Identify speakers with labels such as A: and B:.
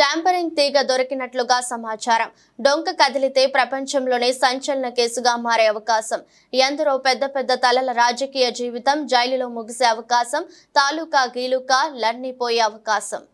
A: tampering తీగ దొరికినట్లుగా సమాచారం డొంక కదిలితే ప్రపంచంలోనే సంచలన కేసుగా మారే అవకాశం ఎందరో పెద్ద పెద్ద తలల రాజకీయ జీవితం జైలులో ముగిసే అవకాశం తాలూకా గీలుకా లన్నీపోయే అవకాశం